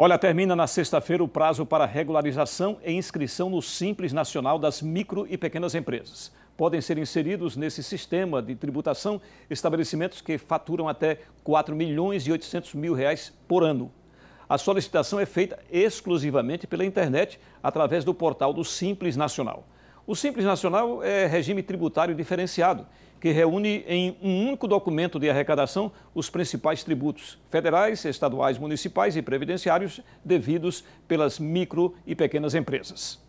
Olha, termina na sexta-feira o prazo para regularização e inscrição no Simples Nacional das Micro e Pequenas Empresas. Podem ser inseridos nesse sistema de tributação estabelecimentos que faturam até 4 milhões e 800 mil reais por ano. A solicitação é feita exclusivamente pela internet através do portal do Simples Nacional. O Simples Nacional é regime tributário diferenciado, que reúne em um único documento de arrecadação os principais tributos federais, estaduais, municipais e previdenciários devidos pelas micro e pequenas empresas.